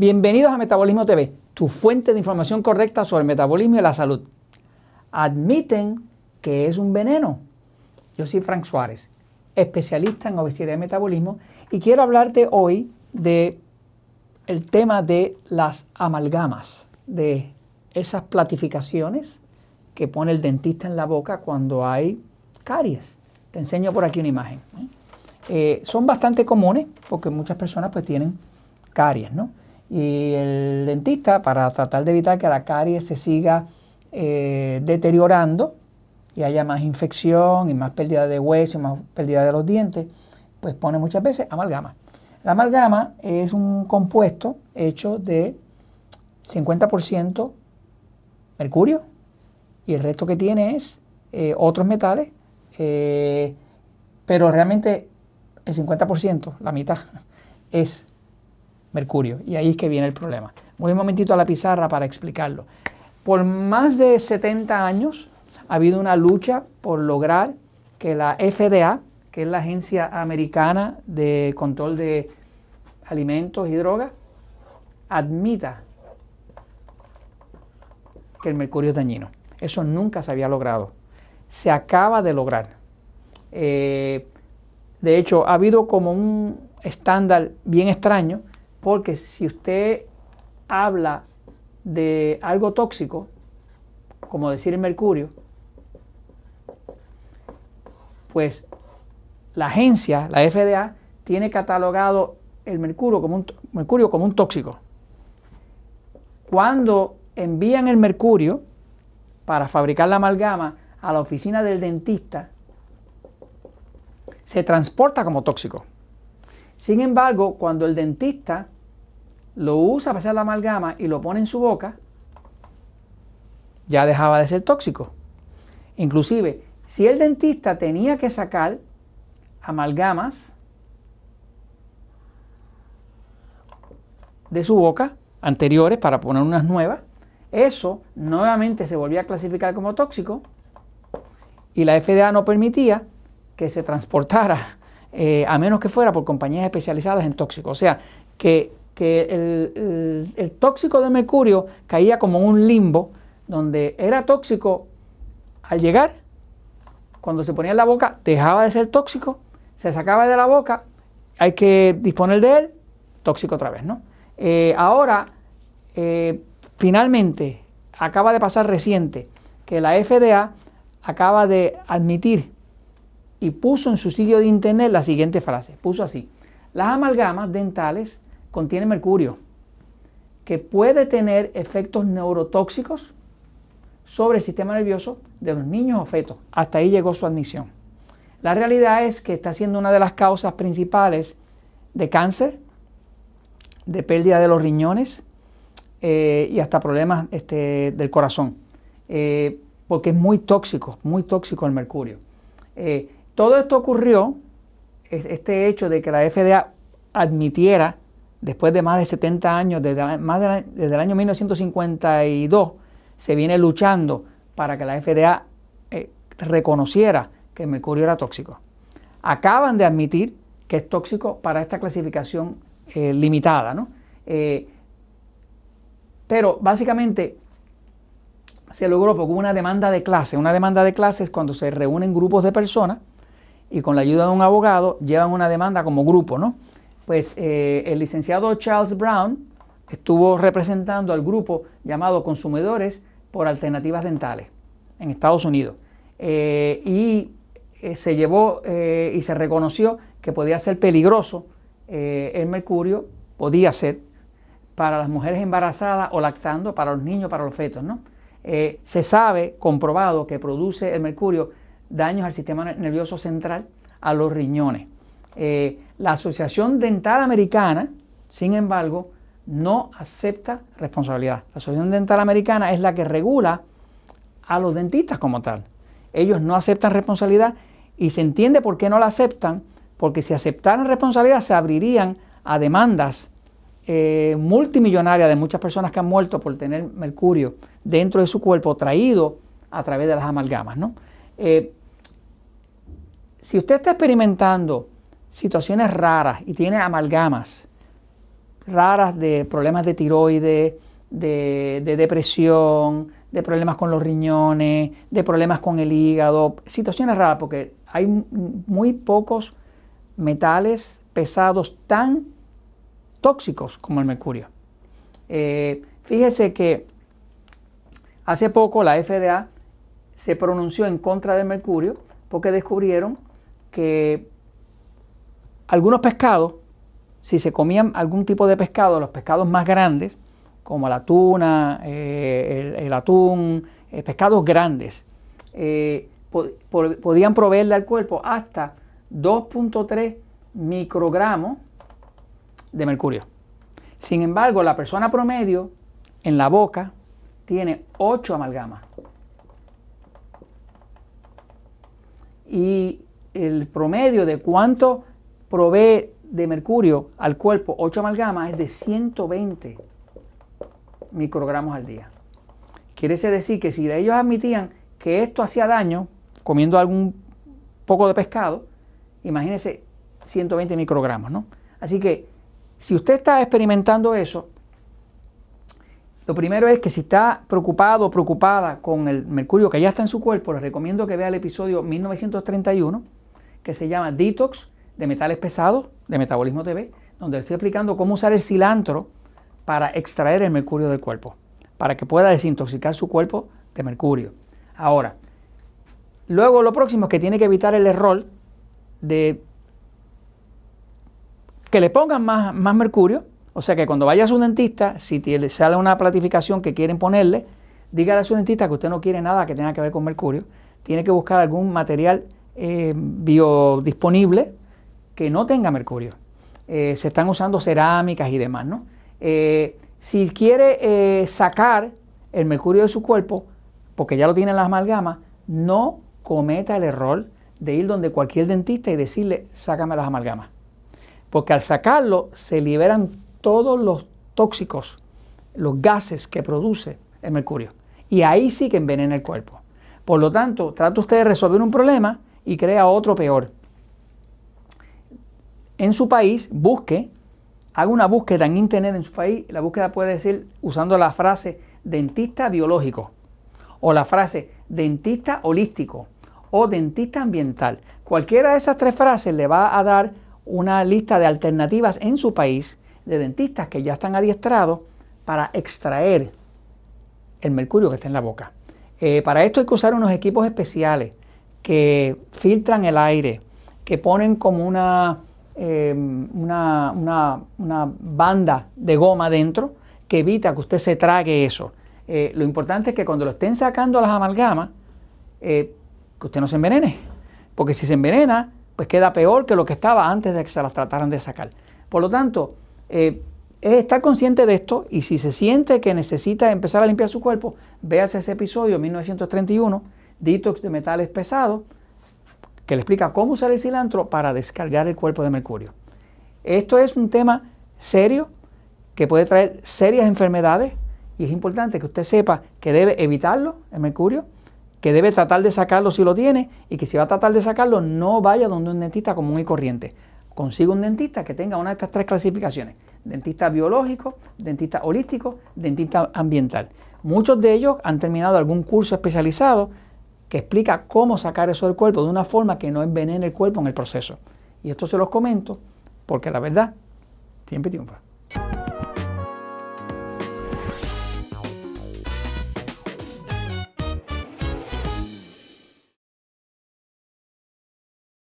Bienvenidos a Metabolismo TV, tu fuente de información correcta sobre el metabolismo y la salud. Admiten que es un veneno. Yo soy Frank Suárez, especialista en obesidad y metabolismo, y quiero hablarte hoy del tema de las amalgamas, de esas platificaciones que pone el dentista en la boca cuando hay caries. Te enseño por aquí una imagen. ¿eh? Eh, son bastante comunes porque muchas personas pues tienen caries, ¿no? y el dentista para tratar de evitar que la caries se siga eh, deteriorando y haya más infección y más pérdida de hueso, más pérdida de los dientes, pues pone muchas veces amalgama. La amalgama es un compuesto hecho de 50% mercurio y el resto que tiene es eh, otros metales, eh, pero realmente el 50%, la mitad, es mercurio. Y ahí es que viene el problema. Voy un momentito a la pizarra para explicarlo. Por más de 70 años ha habido una lucha por lograr que la FDA, que es la Agencia Americana de Control de Alimentos y Drogas, admita que el mercurio es dañino. Eso nunca se había logrado. Se acaba de lograr. Eh, de hecho, ha habido como un estándar bien extraño porque si usted habla de algo tóxico, como decir el mercurio, pues la agencia, la FDA, tiene catalogado el mercurio como un, mercurio como un tóxico. Cuando envían el mercurio para fabricar la amalgama a la oficina del dentista, se transporta como tóxico. Sin embargo, cuando el dentista lo usa para hacer la amalgama y lo pone en su boca, ya dejaba de ser tóxico. Inclusive, si el dentista tenía que sacar amalgamas de su boca anteriores para poner unas nuevas, eso nuevamente se volvía a clasificar como tóxico y la FDA no permitía que se transportara eh, a menos que fuera por compañías especializadas en tóxicos. O sea, que, el, tóxico de mercurio caía como un limbo donde era tóxico al llegar, cuando se ponía en la boca, dejaba de ser tóxico, se sacaba de la boca, hay que disponer de él, tóxico otra vez, ¿no? Eh, ahora, eh, finalmente, acaba de pasar reciente que la FDA acaba de admitir y puso en su sitio de internet la siguiente frase. Puso así, las amalgamas dentales contienen mercurio, que puede tener efectos neurotóxicos sobre el sistema nervioso de los niños o fetos. Hasta ahí llegó su admisión. La realidad es que está siendo una de las causas principales de cáncer, de pérdida de los riñones eh, y hasta problemas este, del corazón, eh, porque es muy tóxico, muy tóxico el mercurio. Eh, todo esto ocurrió, este hecho de que la FDA admitiera, después de más de 70 años, desde, el año 1952, se viene luchando para que la FDA eh, reconociera que el mercurio era tóxico. Acaban de admitir que es tóxico para esta clasificación eh, limitada, ¿no? Eh, pero básicamente se logró porque hubo una demanda de clase. Una demanda de clase es cuando se reúnen grupos de personas y con la ayuda de un abogado llevan una demanda como grupo, ¿no? Pues eh, el licenciado Charles Brown estuvo representando al grupo llamado Consumidores por Alternativas Dentales en Estados Unidos. Eh, y eh, se llevó y se reconoció que podía ser peligroso el mercurio, podía ser, para las mujeres embarazadas o lactando, para los niños, para los fetos, ¿no? se sabe, comprobado, que produce el mercurio daños al sistema nervioso central, a los riñones. Eh, la Asociación Dental Americana, sin embargo, no acepta responsabilidad. La Asociación Dental Americana es la que regula a los dentistas como tal. Ellos no aceptan responsabilidad y se entiende por qué no la aceptan, porque si aceptaran responsabilidad se abrirían a demandas eh, multimillonarias de muchas personas que han muerto por tener mercurio dentro de su cuerpo traído a través de las amalgamas. ¿no? Eh, si usted está experimentando situaciones raras y tiene amalgamas raras de problemas de tiroides, de, depresión, de problemas con los riñones, de problemas con el hígado, situaciones raras, porque hay muy pocos metales pesados tan tóxicos como el mercurio. Eh, fíjese que hace poco la FDA se pronunció en contra del mercurio porque descubrieron que algunos pescados, si se comían algún tipo de pescado, los pescados más grandes, como la tuna, eh, el, atún, eh, pescados grandes, eh, podían proveerle al cuerpo hasta 2.3 microgramos de mercurio. Sin embargo, la persona promedio en la boca tiene 8 amalgamas. Y el promedio de cuánto provee de mercurio al cuerpo 8 amalgamas es de 120 microgramos al día. Quiere decir que si ellos admitían que esto hacía daño comiendo algún poco de pescado, imagínense 120 microgramos, ¿no? Así que si usted está experimentando eso, lo primero es que si está preocupado o preocupada con el mercurio que ya está en su cuerpo, le recomiendo que vea el episodio 1931 que se llama Detox de Metales Pesados de Metabolismo TV, donde estoy explicando cómo usar el cilantro para extraer el mercurio del cuerpo, para que pueda desintoxicar su cuerpo de mercurio. Ahora, luego lo próximo es que tiene que evitar el error de que le pongan más, más mercurio, o sea que cuando vaya a su dentista, si le sale una platificación que quieren ponerle, dígale a su dentista que usted no quiere nada que tenga que ver con mercurio, tiene que buscar algún material eh, biodisponible que no tenga mercurio. Eh, se están usando cerámicas y demás, ¿no? Eh, si quiere eh, sacar el mercurio de su cuerpo, porque ya lo tienen las amalgamas, no cometa el error de ir donde cualquier dentista y decirle, sácame las amalgamas. Porque al sacarlo se liberan todos los tóxicos, los gases que produce el mercurio. Y ahí sí que envenena el cuerpo. Por lo tanto, trata usted de resolver un problema y crea otro peor. En su país, busque, haga una búsqueda en internet en su país, la búsqueda puede decir usando la frase dentista biológico o la frase dentista holístico o dentista ambiental. Cualquiera de esas tres frases le va a dar una lista de alternativas en su país de dentistas que ya están adiestrados para extraer el mercurio que está en la boca. Eh, para esto hay que usar unos equipos especiales que filtran el aire, que ponen como em, una, una, banda de goma dentro que evita que usted se trague eso. Eh, lo importante es que cuando lo estén sacando las amalgamas, eh, que usted no se envenene. Porque si se envenena, pues queda peor que lo que estaba antes de que se las trataran de sacar. Por lo tanto, eh, es estar consciente de esto y si se siente que necesita empezar a limpiar su cuerpo, véase ese episodio 1931 detox de metales pesados, que le explica cómo usar el cilantro para descargar el cuerpo de mercurio. Esto es un tema serio que puede traer serias enfermedades y es importante que usted sepa que debe evitarlo, el mercurio, que debe tratar de sacarlo si lo tiene y que si va a tratar de sacarlo no vaya donde un dentista común y corriente. Consiga un dentista que tenga una de estas tres clasificaciones, dentista biológico, dentista holístico, dentista ambiental. Muchos de ellos han terminado algún curso especializado que explica cómo sacar eso del cuerpo de una forma que no envenene el cuerpo en el proceso. Y esto se los comento porque la verdad siempre triunfa.